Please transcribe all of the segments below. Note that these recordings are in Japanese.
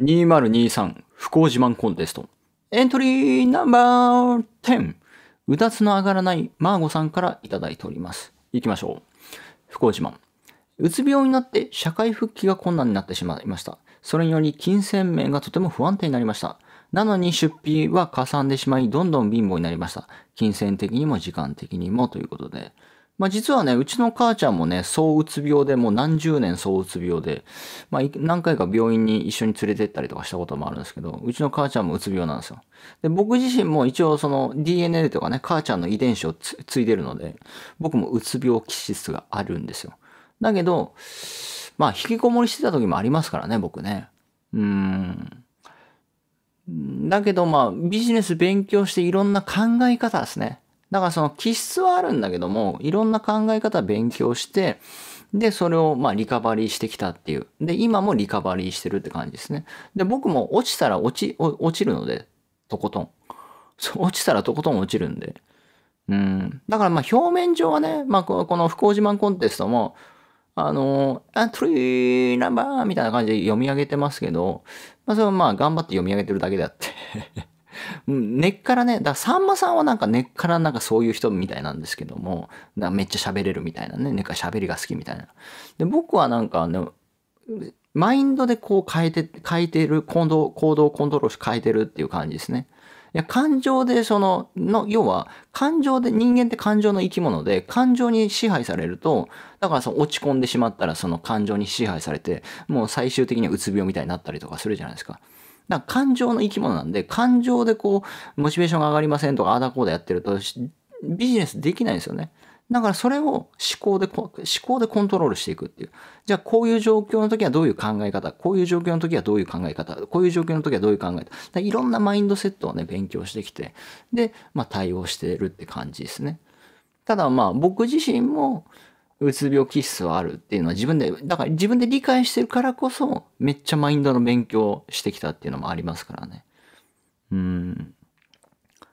2023不幸自慢コンテスト。エントリーナンバー 10! うだつの上がらないマーゴさんからいただいております。行きましょう。不幸自慢。うつ病になって社会復帰が困難になってしまいました。それにより金銭面がとても不安定になりました。なのに出費はかさんでしまい、どんどん貧乏になりました。金銭的にも時間的にもということで。まあ、実はね、うちの母ちゃんもね、躁うつ病でもう何十年躁うつ病で、まあ、何回か病院に一緒に連れてったりとかしたこともあるんですけど、うちの母ちゃんもうつ病なんですよ。で、僕自身も一応その DNA とかね、母ちゃんの遺伝子を継いでるので、僕もうつ病気質があるんですよ。だけど、まあ、引きこもりしてた時もありますからね、僕ね。うーん。だけど、まあ、ビジネス勉強していろんな考え方ですね。だからその気質はあるんだけども、いろんな考え方勉強して、で、それをまあリカバリーしてきたっていう。で、今もリカバリーしてるって感じですね。で、僕も落ちたら落ち、落ちるので、とことん。落ちたらとことん落ちるんで。うん。だからまあ表面上はね、まあこの不幸自慢コンテストも、あの、アントリーナンバーみたいな感じで読み上げてますけど、まあそれはまあ頑張って読み上げてるだけであって根っからね、だからさんまさんはなんか根っからなんかそういう人みたいなんですけども、だめっちゃ喋れるみたいなね、根っから喋りが好きみたいな。で、僕はなんかね、マインドでこう変えて、変えてる、行動、行動コントロールし変えてるっていう感じですね。いや、感情でその、の、要は、感情で、人間って感情の生き物で、感情に支配されると、だからその落ち込んでしまったら、その感情に支配されて、もう最終的にはうつ病みたいになったりとかするじゃないですか。だから感情の生き物なんで、感情でこう、モチベーションが上がりませんとか、ああだこうだやってると、ビジネスできないんですよね。だからそれを思考で、思考でコントロールしていくっていう。じゃあこういう状況の時はどういう考え方、こういう状況の時はどういう考え方、こういう状況の時はどういう考え方。いろんなマインドセットをね、勉強してきて、で、まあ対応してるって感じですね。ただまあ僕自身も、うつ病気質はあるっていうのは自分で、だから自分で理解してるからこそ、めっちゃマインドの勉強してきたっていうのもありますからね。うん。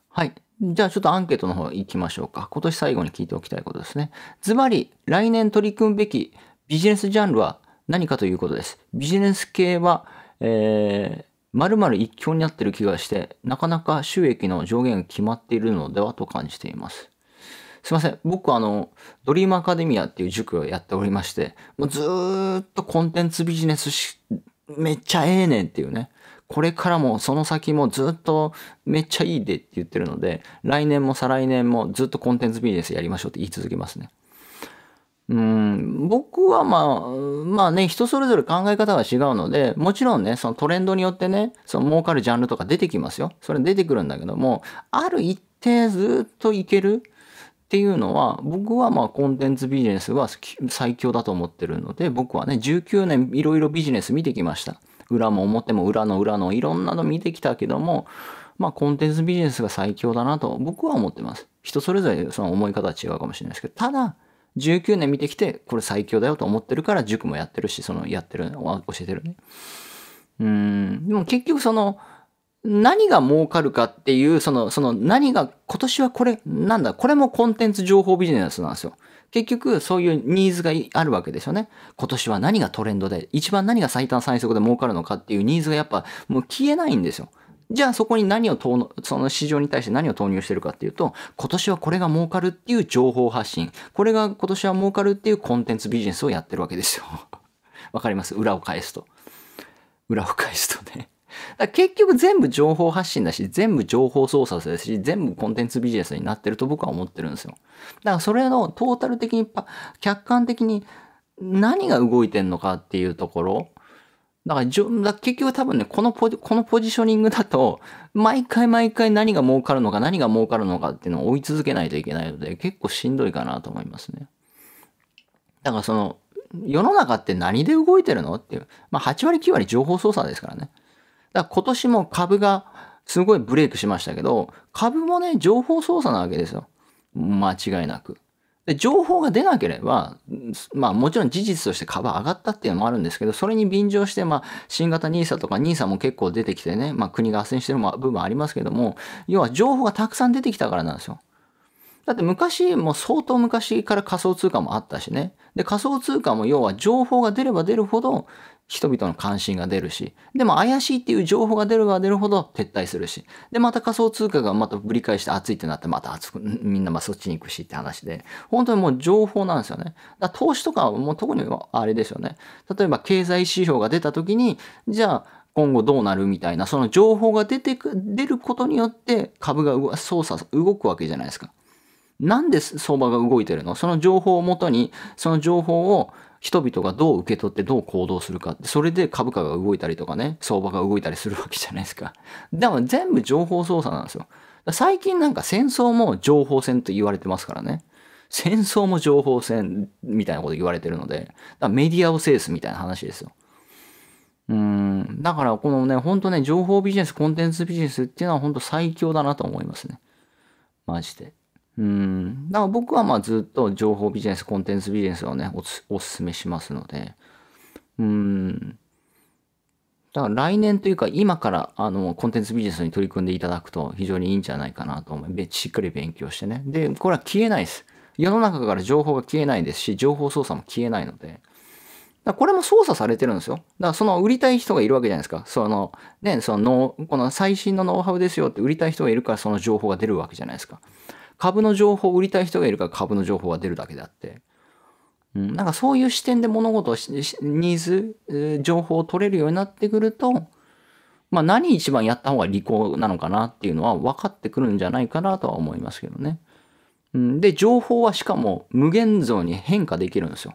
はい。じゃあちょっとアンケートの方行きましょうか。今年最後に聞いておきたいことですね。つまり、来年取り組むべきビジネスジャンルは何かということです。ビジネス系は、えー、丸々一強になってる気がして、なかなか収益の上限が決まっているのではと感じています。すいません。僕あの、ドリームアカデミアっていう塾をやっておりまして、もうずっとコンテンツビジネスし、めっちゃええねんっていうね。これからもその先もずっとめっちゃいいでって言ってるので、来年も再来年もずっとコンテンツビジネスやりましょうって言い続けますね。うん、僕はまあ、まあね、人それぞれ考え方が違うので、もちろんね、そのトレンドによってね、その儲かるジャンルとか出てきますよ。それ出てくるんだけども、ある一定ずっといける、っていうのは、僕はまあコンテンツビジネスは最強だと思ってるので、僕はね、19年いろいろビジネス見てきました。裏も表も裏の裏のいろんなの見てきたけども、まあコンテンツビジネスが最強だなと僕は思ってます。人それぞれその思い方は違うかもしれないですけど、ただ、19年見てきて、これ最強だよと思ってるから塾もやってるし、そのやってる、教えてるね。うん、でも結局その、何が儲かるかっていう、その、その何が、今年はこれ、なんだ、これもコンテンツ情報ビジネスなんですよ。結局、そういうニーズがあるわけですよね。今年は何がトレンドで、一番何が最短最速で儲かるのかっていうニーズがやっぱ、もう消えないんですよ。じゃあそこに何を投の、その市場に対して何を投入してるかっていうと、今年はこれが儲かるっていう情報発信、これが今年は儲かるっていうコンテンツビジネスをやってるわけですよ。わかります裏を返すと。裏を返すとねだ結局全部情報発信だし、全部情報操作ですし、全部コンテンツビジネスになってると僕は思ってるんですよ。だからそれのトータル的に、客観的に何が動いてんのかっていうところ、だから結局多分ね、このポジ、このポジショニングだと、毎回毎回何が儲かるのか、何が儲かるのかっていうのを追い続けないといけないので、結構しんどいかなと思いますね。だからその、世の中って何で動いてるのっていう。まあ、8割9割情報操作ですからね。だから今年も株がすごいブレイクしましたけど、株もね、情報操作なわけですよ。間違いなく。で、情報が出なければ、まあもちろん事実として株上がったっていうのもあるんですけど、それに便乗して、まあ新型 NISA とか NISA も結構出てきてね、まあ国が斡旋してる部分ありますけども、要は情報がたくさん出てきたからなんですよ。だって昔、も相当昔から仮想通貨もあったしね。で、仮想通貨も要は情報が出れば出るほど人々の関心が出るし、でも怪しいっていう情報が出るが出るほど撤退するし、で、また仮想通貨がまたぶり返して熱いってなって、また熱く、みんなまそっちに行くしって話で、本当にもう情報なんですよね。だ投資とかはもう特にあれですよね。例えば経済指標が出た時に、じゃあ、今後どうなるみたいな、その情報が出てく、出ることによって株が操作、動くわけじゃないですか。なんで相場が動いてるのその情報をもとに、その情報を人々がどう受け取ってどう行動するか、それで株価が動いたりとかね、相場が動いたりするわけじゃないですか。でも全部情報操作なんですよ。最近なんか戦争も情報戦と言われてますからね。戦争も情報戦みたいなこと言われてるので、だからメディアを制すみたいな話ですよ。うん。だからこのね、ほんとね、情報ビジネス、コンテンツビジネスっていうのはほんと最強だなと思いますね。マジで。うん。だから僕はまあずっと情報ビジネス、コンテンツビジネスをね、おすすめしますので。うん。だから来年というか今からあのコンテンツビジネスに取り組んでいただくと非常にいいんじゃないかなと思いしっかり勉強してね。で、これは消えないです。世の中から情報が消えないですし、情報操作も消えないので。だこれも操作されてるんですよ。だからその売りたい人がいるわけじゃないですか。その、ね、その、この最新のノウハウですよって売りたい人がいるからその情報が出るわけじゃないですか株の情報を売りたい人がいるから株の情報が出るだけであって、うん、なんかそういう視点で物事をニーズ、えー、情報を取れるようになってくると、まあ何一番やった方が利口なのかなっていうのは分かってくるんじゃないかなとは思いますけどね。うん、で、情報はしかも無限像に変化できるんですよ。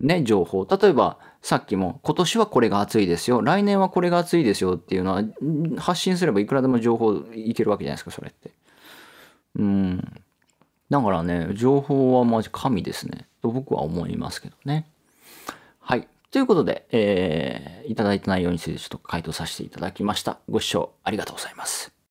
ね、情報。例えば、さっきも、今年はこれが暑いですよ。来年はこれが暑いですよっていうのは、発信すればいくらでも情報いけるわけじゃないですか、それって。うん。だからね、情報はマジ神ですね。と僕は思いますけどね。はい。ということで、えー、いただいた内容についてちょっと回答させていただきました。ご視聴ありがとうございます。